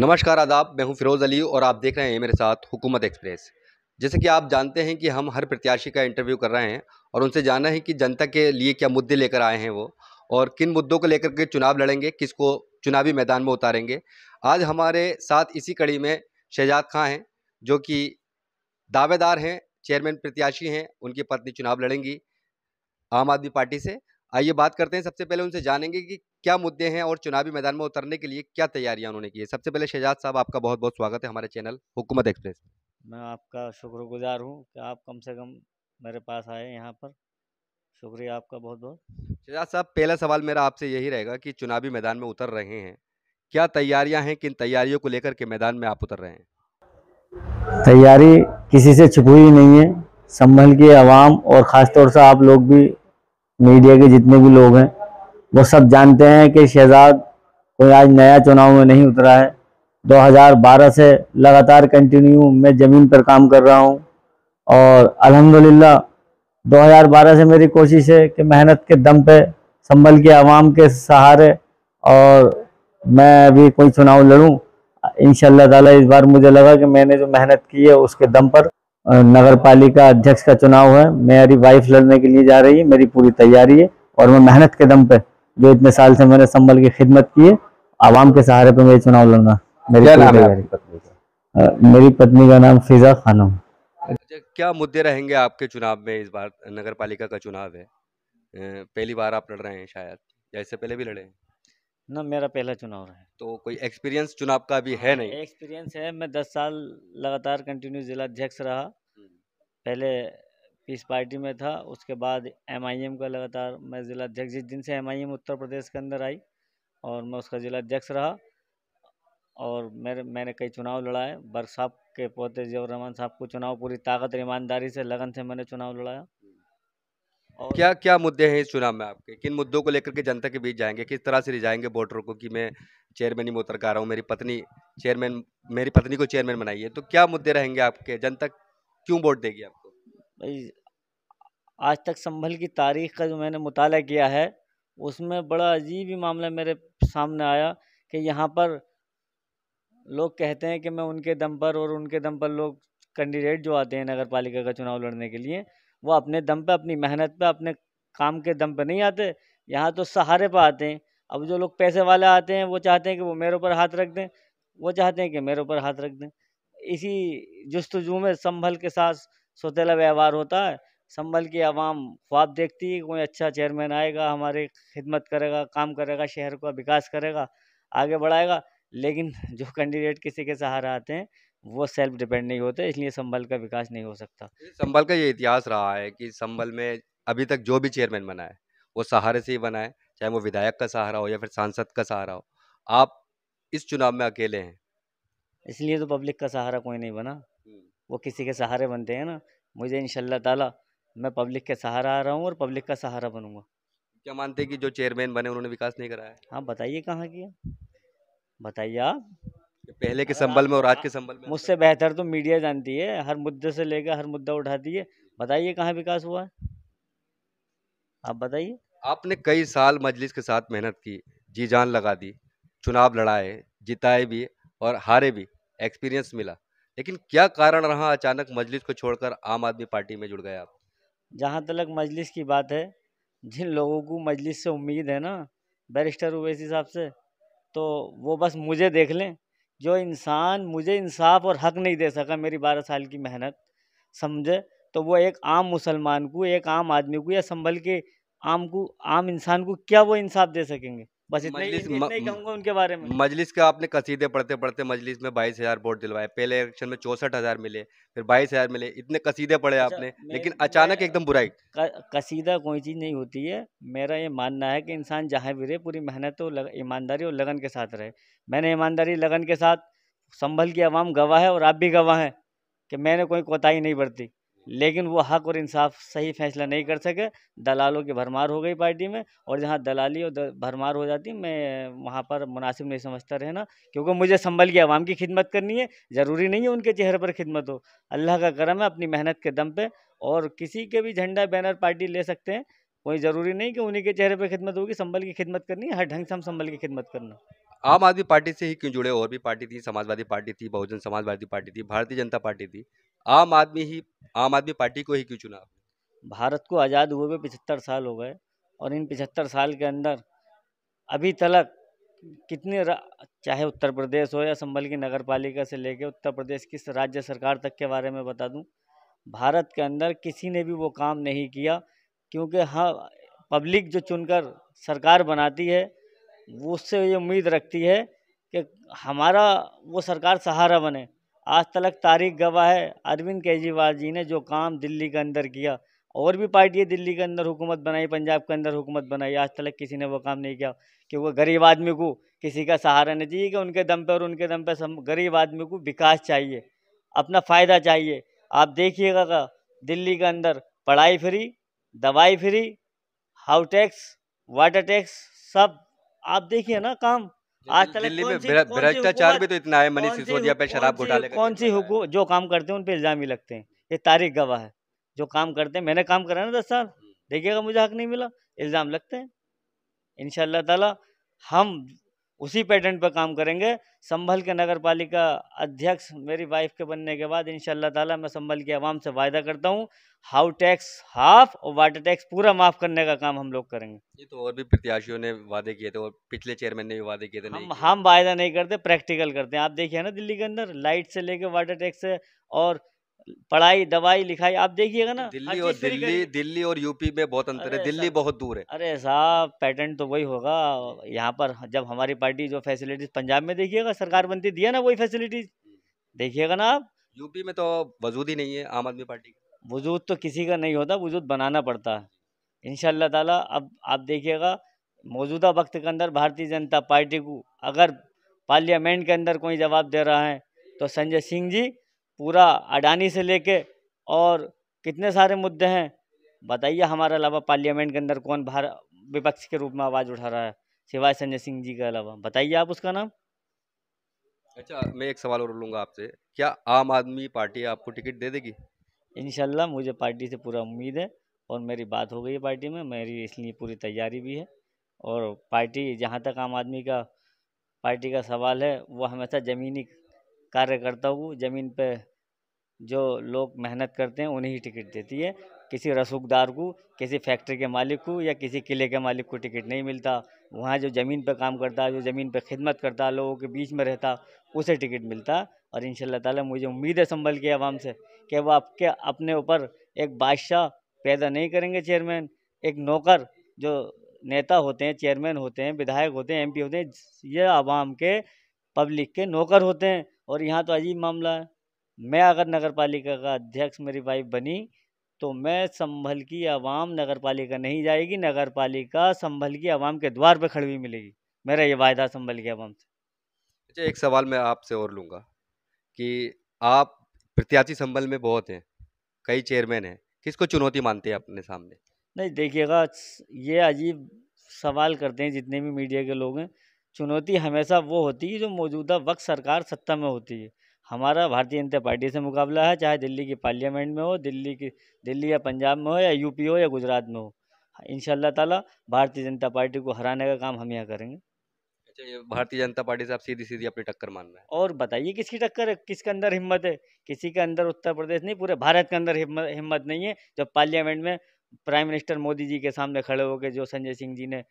नमस्कार आदाब मैं हूं फिरोज़ अली और आप देख रहे हैं मेरे साथ हुकूमत एक्सप्रेस जैसे कि आप जानते हैं कि हम हर प्रत्याशी का इंटरव्यू कर रहे हैं और उनसे जानना है कि जनता के लिए क्या मुद्दे लेकर आए हैं वो और किन मुद्दों को लेकर के चुनाव लड़ेंगे किसको चुनावी मैदान में उतारेंगे आज हमारे साथ इसी कड़ी में शहजाद खां हैं जो कि दावेदार हैं चेयरमैन प्रत्याशी हैं उनकी पत्नी चुनाव लड़ेंगी आम आदमी पार्टी से आइए बात करते हैं सबसे पहले उनसे जानेंगे कि क्या मुद्दे हैं और चुनावी मैदान में उतरने के लिए क्या तैयारियां उन्होंने की है सबसे पहले शहजाद साहब आपका बहुत बहुत स्वागत है हमारे चैनल हुकूमत एक्सप्रेस मैं आपका शुक्रगुजार हूं कि आप कम से कम मेरे पास आए यहां पर शुक्रिया आपका बहुत बहुत शहजाद साहब पहला सवाल मेरा आपसे यही रहेगा कि चुनावी मैदान में उतर रहे हैं क्या तैयारियाँ हैं किन तैयारियों को लेकर के मैदान में आप उतर रहे हैं तैयारी किसी से छुपी हुई नहीं है संभल के आवाम और ख़ासतौर से आप लोग भी मीडिया के जितने भी लोग हैं वो सब जानते हैं कि शहजाद कोई आज नया चुनाव में नहीं उतरा है 2012 से लगातार कंटिन्यू मैं ज़मीन पर काम कर रहा हूँ और अल्हम्दुलिल्लाह 2012 से मेरी कोशिश है कि मेहनत के दम पे संभल के आवाम के सहारे और मैं अभी कोई चुनाव लड़ूँ इन ताला इस बार मुझे लगा कि मैंने जो मेहनत की है उसके दम पर नगर पालिका अध्यक्ष का चुनाव है मेरी वाइफ लड़ने के लिए जा रही है मेरी पूरी तैयारी है और मैं मेहनत के दम पे जो इतने साल से मैंने संभल की खिदमत की है आवाम के सहारे पे मेरे चुनाव लड़ना मेरी पत्नी का मेरी पत्नी का नाम फिजा खानम अच्छा, क्या मुद्दे रहेंगे आपके चुनाव में इस बार नगर पालिका का चुनाव है पहली बार आप लड़ रहे हैं शायद या इससे पहले भी लड़े हैं ना मेरा पहला चुनाव रहा है तो कोई एक्सपीरियंस चुनाव का भी है हाँ, नहीं एक्सपीरियंस है मैं दस साल लगातार कंटिन्यू जिला अध्यक्ष रहा हम्म। पहले पीस पार्टी में था उसके बाद एमआईएम का लगातार मैं जिला अध्यक्ष जिस दिन से एमआईएम उत्तर प्रदेश के अंदर आई और मैं उसका जिला अध्यक्ष रहा और मेरे मैंने कई चुनाव लड़ाए बर साहब के पोते जियाउर रहमान साहब को चुनाव पूरी ताकत और ईमानदारी से लगन से मैंने चुनाव लड़ाया क्या क्या मुद्दे हैं इस चुनाव में आपके किन मुद्दों को लेकर के जनता के बीच जाएंगे किस तरह से रिझाएंगे वोटरों को कि मैं चेयरमैन ही मुतर का रहा हूँ मेरी पत्नी चेयरमैन मेरी पत्नी को चेयरमैन बनाइए तो क्या मुद्दे रहेंगे आपके जनता क्यों वोट देगी आपको भाई आज तक संभल की तारीख का जो मैंने मुताल किया है उसमें बड़ा अजीब ही मामला मेरे सामने आया कि यहाँ पर लोग कहते हैं कि मैं उनके दम पर और उनके दम पर लोग कैंडिडेट जो आते हैं नगर पालिका का चुनाव लड़ने के लिए वो अपने दम पे अपनी मेहनत पे अपने काम के दम पे नहीं आते यहाँ तो सहारे पर आते हैं अब जो लोग पैसे वाले आते हैं वो चाहते हैं कि वो मेरे ऊपर हाथ रख दें वो चाहते हैं कि मेरे ऊपर हाथ रख दें इसी जस्तजू में संभल के साथ सोतेला व्यवहार होता है संभल की आवाम ख्वाब देखती है कोई अच्छा चेयरमैन आएगा हमारे खिदमत करेगा काम करेगा शहर का विकास करेगा आगे बढ़ाएगा लेकिन जो कैंडिडेट किसी के सहारा आते हैं वो सेल्फ डिपेंड नहीं होते इसलिए संभल का विकास नहीं हो सकता संभल का ये इतिहास रहा है कि संभल में अभी तक जो भी चेयरमैन बना है वो सहारे से ही बना है चाहे वो विधायक का सहारा हो या फिर सांसद का सहारा हो आप इस चुनाव में अकेले हैं इसलिए तो पब्लिक का सहारा कोई नहीं बना हम्म। वो किसी के सहारे बनते हैं ना मुझे इन ताला मैं पब्लिक के सहारा आ रहा हूँ और पब्लिक का सहारा बनूंगा क्या मानते हैं कि जो चेयरमैन बने उन्होंने विकास नहीं कराया हाँ बताइए कहाँ किया बताइए आप पहले के संबल में और आज के संबल में मुझसे बेहतर तो मीडिया जानती है हर मुद्दे से लेकर हर मुद्दा उठाती है बताइए कहाँ विकास हुआ है आप बताइए आपने कई साल मजलिस के साथ मेहनत की जी जान लगा दी चुनाव लड़ाए जिताए भी और हारे भी एक्सपीरियंस मिला लेकिन क्या कारण रहा अचानक मजलिस को छोड़कर आम आदमी पार्टी में जुड़ गए आप जहाँ तक मजलिस की बात है जिन लोगों को मजलिस से उम्मीद है ना बैरिस्टर हुए इस हिसाब से तो वो बस मुझे देख लें जो इंसान मुझे इंसाफ और हक नहीं दे सका मेरी बारह साल की मेहनत समझे तो वो एक आम मुसलमान को एक आम आदमी को या संभल के आम को आम इंसान को क्या वो इंसाफ दे सकेंगे बस इतना ही ही कहूंगा उनके बारे में मजलिस का आपने कसीदे पढ़ते पढ़ते मजलिस में बाईस हजार वोट दिलवाए पहले इलेक्शन में चौसठ हजार मिले फिर बाईस हजार मिले इतने कसीदे पढ़े अच्छा आपने लेकिन अचानक एकदम बुराई कसीदा कोई चीज़ नहीं होती है मेरा ये मानना है कि इंसान जहाँ भी रहे पूरी मेहनत और ईमानदारी और लगन के साथ रहे मैंने ईमानदारी लगन के साथ संभल की आवाम गवाह है और आप भी गवाह हैं कि मैंने कोई कोताही नहीं बरती लेकिन वो हक और इंसाफ सही फैसला नहीं कर सके दलालों की भरमार हो गई पार्टी में और जहाँ दलाली और भरमार हो जाती मैं वहाँ पर मुनासिब नहीं समझता रहना क्योंकि मुझे संभल के आवाम की खिदमत करनी है ज़रूरी नहीं है उनके चेहरे पर खिदमत हो अल्लाह का करम है अपनी मेहनत के दम पर और किसी के भी झंडा बैनर पार्टी ले सकते हैं कोई ज़रूरी नहीं कि उन्हीं के चेहरे पर खिदमत होगी संभल की खिदमत करनी है हर ढंग से हम संभल की खिदमत करना आम आदमी पार्टी से ही क्यों जुड़े और भी पार्टी थी समाजवादी पार्टी थी बहुजन समाजवादी पार्टी थी भारतीय जनता पार्टी थी आम आदमी ही आम आदमी पार्टी को ही क्यों चुना भारत को आज़ाद हुए हुए पिछहत्तर साल हो गए और इन पिछहत्तर साल के अंदर अभी तक कितने चाहे उत्तर प्रदेश हो या संभल की नगर पालिका से लेकर उत्तर प्रदेश की राज्य सरकार तक के बारे में बता दूं भारत के अंदर किसी ने भी वो काम नहीं किया क्योंकि हाँ पब्लिक जो चुनकर सरकार बनाती है वो उससे ये उम्मीद रखती है कि हमारा वो सरकार सहारा बने आज तलक तारीख गवाह है अरविंद केजरीवाल जी ने जो काम दिल्ली के अंदर किया और भी पार्टी दिल्ली के अंदर हुकूमत बनाई पंजाब के अंदर हुकूमत बनाई आज तक किसी ने वो काम नहीं किया क्योंकि गरीब आदमी को किसी का सहारा नहीं चाहिए कि उनके दम पर और उनके दम पे गरीब आदमी को विकास चाहिए अपना फ़ायदा चाहिए आप देखिएगा दिल्ली के अंदर पढ़ाई फ्री दवाई free house tax water tax सब आप देखिए ना काम आज तक दिल्ली में भ्रष्टाचार भी तो इतना है मनीष सिसोदिया पे शराब घोटाले कौन सी हुकूमत जो काम करते हैं उन पे इल्ज़ाम ही लगते हैं ये तारीख गवाह है जो काम करते हैं मैंने काम करा ना दस साल देखिएगा मुझे हक नहीं मिला इल्ज़ाम लगते हैं इनशाला ताला हम उसी पैटर्न पर काम करेंगे संभल के नगर पालिका अध्यक्ष मेरी वाइफ के बनने के बाद इन ताला मैं संभल की आवाम से वायदा करता हूँ हाउ टैक्स हाफ और वाटर टैक्स पूरा माफ़ करने का काम हम लोग करेंगे ये तो और भी प्रत्याशियों ने वादे किए थे और पिछले चेयरमैन ने भी वादे किए थे हम हम वायदा नहीं करते प्रैक्टिकल करते हैं आप देखिए ना दिल्ली के अंदर लाइट से लेके वाटर टैक्स से और पढ़ाई दवाई लिखाई आप देखिएगा ना दिल्ली और दिल्ली दिल्ली और यूपी में बहुत अंतर है दिल्ली बहुत दूर है अरे साहब पैटर्न तो वही होगा यहाँ पर जब हमारी पार्टी जो फैसिलिटीज पंजाब में देखिएगा सरकार बनती दिया ना वही फैसिलिटीज देखिएगा ना आप यूपी में तो वजूद ही नहीं है आम आदमी पार्टी का वजूद तो किसी का नहीं होता वजूद बनाना पड़ता है इनशाला तला अब आप देखिएगा मौजूदा वक्त के अंदर भारतीय जनता पार्टी को अगर पार्लियामेंट के अंदर कोई जवाब दे रहा है तो संजय सिंह जी पूरा अडानी से लेके और कितने सारे मुद्दे हैं बताइए हमारे अलावा पार्लियामेंट के अंदर कौन भार विपक्ष के रूप में आवाज़ उठा रहा है सिवाय संजय सिंह जी के अलावा बताइए आप उसका नाम अच्छा मैं एक सवाल और लूँगा आपसे क्या आम आदमी पार्टी आपको टिकट दे देगी इन मुझे पार्टी से पूरा उम्मीद है और मेरी बात हो गई है पार्टी में मेरी इसलिए पूरी तैयारी भी है और पार्टी जहाँ तक आम आदमी का पार्टी का सवाल है वो हमेशा ज़मीनी कार्यकर्ताओं को ज़मीन पे जो लोग मेहनत करते हैं उन्हें ही टिकट देती है किसी रसूखदार को किसी फैक्ट्री के मालिक को या किसी किले के मालिक को टिकट नहीं मिलता वहाँ जो ज़मीन पर काम करता जो ज़मीन पर खिदमत करता लोगों के बीच में रहता उसे टिकट मिलता और इन ताला मुझे उम्मीद है संभल के आवाम से कि वो आपके अपने ऊपर एक बादशाह पैदा नहीं करेंगे चेयरमैन एक नौकर जो नेता होते हैं चेयरमैन होते हैं विधायक होते हैं एमपी होते हैं ये आवाम के पब्लिक के नौकर होते हैं और यहाँ तो अजीब मामला है मैं अगर नगर पालिका का अध्यक्ष मेरी वाइफ बनी तो मैं संभल की आवाम नगर पालिका नहीं जाएगी नगर पालिका संभल की आवाम के द्वार पर खड़ी हुई मिलेगी मेरा ये वायदा संभल की आवाम से अच्छा एक सवाल मैं आपसे और लूँगा कि आप प्रत्याशी संभल में बहुत हैं कई चेयरमैन हैं किसको चुनौती मानते हैं अपने सामने नहीं देखिएगा ये अजीब सवाल करते हैं जितने भी मीडिया के लोग हैं चुनौती हमेशा वो होती है जो मौजूदा वक्त सरकार सत्ता में होती है हमारा भारतीय जनता पार्टी से मुकाबला है चाहे दिल्ली की पार्लियामेंट में हो दिल्ली की दिल्ली या पंजाब में हो या यूपी हो या गुजरात में हो इन ताला भारतीय जनता पार्टी को हराने का काम हम यहाँ करेंगे अच्छा ये भारतीय जनता पार्टी से आप सीधी सीधी अपनी टक्कर मान रहे हैं और बताइए किसकी टक्कर है किसके अंदर हिम्मत है किसी के अंदर उत्तर प्रदेश नहीं पूरे भारत के अंदर हिम्मत हिम्मत नहीं है जब पार्लियामेंट में प्राइम मिनिस्टर मोदी जी के सामने खड़े होकर जो संजय सिंह जी ने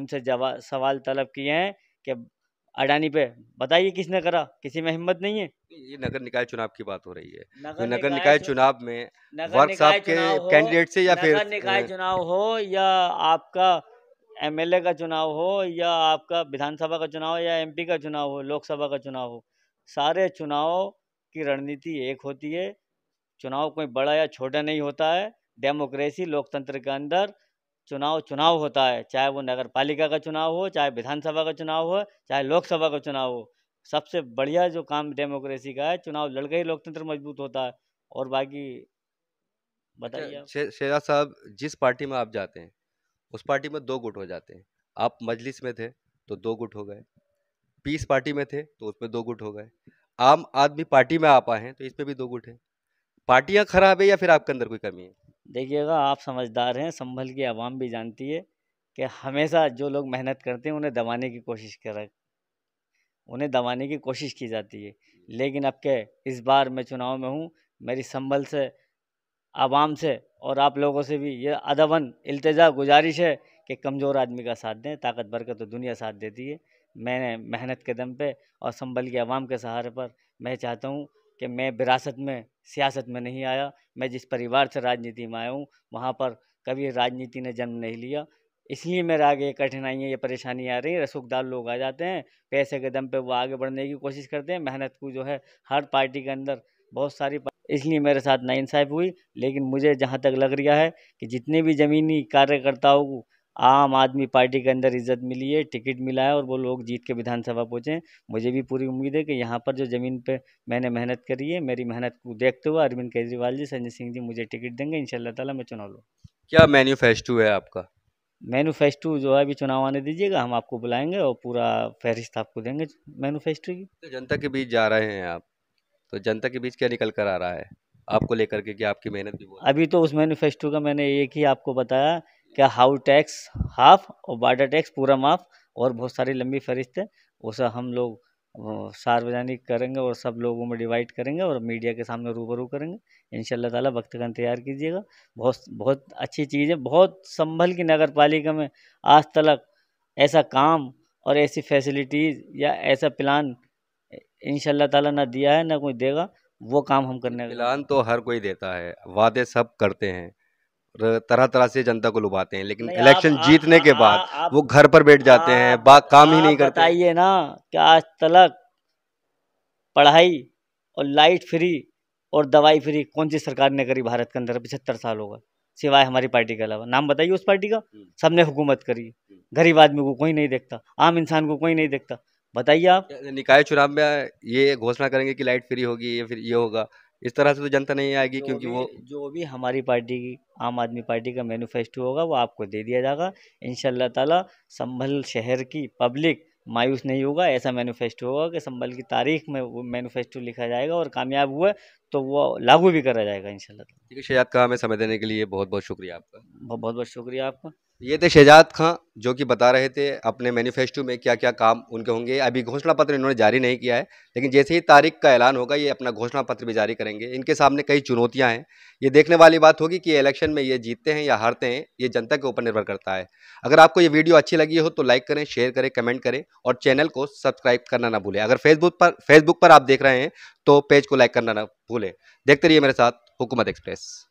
उनसे जवाब सवाल तलब किए हैं कि अडानी पे बताइए किसने करा किसी में हिम्मत नहीं है ये नगर निकाय चुनाव की बात हो रही है नगर, तो नगर निकाय चुनाव में वर्क साहब के कैंडिडेट से या नगर फिर नगर निकाय चुनाव हो या आपका एमएलए का चुनाव हो या आपका विधानसभा का चुनाव या एमपी का चुनाव हो लोकसभा का चुनाव हो सारे चुनाव की रणनीति एक होती है चुनाव कोई बड़ा या छोटा नहीं होता है डेमोक्रेसी लोकतंत्र के अंदर चुनाव चुनाव होता है चाहे वो नगर पालिका का चुनाव हो चाहे विधानसभा का चुनाव हो चाहे लोकसभा का चुनाव हो सबसे बढ़िया जो काम डेमोक्रेसी का है चुनाव लड़के ही लोकतंत्र मजबूत होता है और बाकी अच्छा, बताइए शे, शेरा साहब जिस पार्टी में आप जाते हैं उस पार्टी में दो गुट हो जाते हैं आप मजलिस में थे तो दो गुट हो गए पीस पार्टी में थे तो उसमें दो गुट हो गए आम आदमी पार्टी में आप आए हैं तो इसमें भी दो गुट हैं पार्टियां खराब है या फिर आपके अंदर कोई कमी है देखिएगा आप समझदार हैं संभल की आवाम भी जानती है कि हमेशा जो लोग मेहनत करते हैं उन्हें दबाने की कोशिश कर उन्हें दबाने की कोशिश की जाती है लेकिन अब के इस बार मैं चुनाव में हूँ मेरी संभल से आवाम से और आप लोगों से भी ये अदबन अल्तजा गुजारिश है कि कमज़ोर आदमी का साथ दें ताकतवर का तो दुनिया साथ देती है मैंने मेहनत के दम पे और संभल के आवाम के सहारे पर मैं चाहता हूँ कि मैं विरासत में सियासत में नहीं आया मैं जिस परिवार से राजनीति में आया हूँ वहाँ पर कभी राजनीति ने जन्म नहीं लिया इसलिए मेरे आगे ये कठिनाइयाँ ये परेशानी आ रही है रसूखदार लोग आ जाते हैं पैसे के दम पे वो आगे बढ़ने की कोशिश करते हैं मेहनत को जो है हर पार्टी के अंदर बहुत सारी इसलिए मेरे साथ नाइंसाफ हुई लेकिन मुझे जहाँ तक लग रहा है कि जितने भी ज़मीनी कार्यकर्ताओं को आम आदमी पार्टी के अंदर इज्जत मिली है टिकट मिला है और वो लोग जीत के विधानसभा पहुँचे मुझे भी पूरी उम्मीद है कि यहाँ पर जो ज़मीन पर मैंने मेहनत करी है मेरी मेहनत को देखते हुए अरविंद केजरीवाल जी संजय सिंह जी मुझे टिकट देंगे इन ताला मैं चुनाव लूँ क्या मैन्यूफेस्टो है आपका मैनुफेस्टो जो है अभी चुनाव आने दीजिएगा हम आपको बुलाएंगे और पूरा फहरिस्त आपको देंगे मैनुफेस्टो की तो जनता के बीच जा रहे हैं आप तो जनता के बीच क्या निकल कर आ रहा है आपको लेकर के कि आपकी मेहनत भी अभी तो उस मैनुफेस्टो का मैंने एक ही आपको बताया क्या हाउ टैक्स हाफ और बार्डर टैक्स पूरा माफ और बहुत सारी लंबी फहरिस्त है वो सब हम लोग सार्वजनिक करेंगे और सब लोगों में डिवाइड करेंगे और मीडिया के सामने रूबरू करेंगे इन शाला ताला वक्त का इंतजार कीजिएगा बहुत बहुत अच्छी चीज़ है बहुत संभल की नगर पालिका में आज तलक ऐसा काम और ऐसी फैसिलिटीज़ या ऐसा प्लान इन ताला ना दिया है ना कोई देगा वो काम हम करने प्लान तो हर कोई देता है वादे सब करते हैं तरह तरह से जनता को लुभाते हैं लेकिन इलेक्शन जीतने आ, के हाँ, बाद वो घर पर बैठ जाते हैं बात काम आ, ही नहीं करते बताइए ना कि आज तलक पढ़ाई और लाइट फ्री और दवाई फ्री कौन सी सरकार ने करी भारत के अंदर पिछहत्तर साल होगा सिवाय हमारी पार्टी के अलावा नाम बताइए उस पार्टी का हम्म। सबने हुकूमत करी गरीब आदमी को कोई नहीं देखता आम इंसान को कोई नहीं देखता बताइए आप निकाय चुनाव में ये घोषणा करेंगे कि लाइट फ्री होगी या फिर ये होगा इस तरह से तो जनता नहीं आएगी क्योंकि वो जो भी हमारी पार्टी की आम आदमी पार्टी का मैनिफेस्टो होगा वो आपको दे दिया जाएगा इन ताला संभल शहर की पब्लिक मायूस नहीं होगा ऐसा मैनिफेस्टो होगा कि संभल की तारीख में वो मैनिफेस्टो लिखा जाएगा और कामयाब हुआ तो वो लागू भी करा जाएगा इन शाला ठीक है का हमें समय देने के लिए बहुत बहुत शुक्रिया आपका बहुत बहुत शुक्रिया आपका ये थे शहजाद खां जो कि बता रहे थे अपने मैनिफेस्टो में क्या क्या काम उनके होंगे अभी घोषणा पत्र इन्होंने जारी नहीं किया है लेकिन जैसे ही तारीख का ऐलान होगा ये अपना घोषणा पत्र भी जारी करेंगे इनके सामने कई चुनौतियां हैं ये देखने वाली बात होगी कि इलेक्शन में ये जीतते हैं या हारते हैं ये जनता के ऊपर निर्भर करता है अगर आपको ये वीडियो अच्छी लगी हो तो लाइक करें शेयर करें कमेंट करें और चैनल को सब्सक्राइब करना ना भूलें अगर फेसबुक पर फेसबुक पर आप देख रहे हैं तो पेज को लाइक करना ना भूलें देखते रहिए मेरे साथ हुकूमत एक्सप्रेस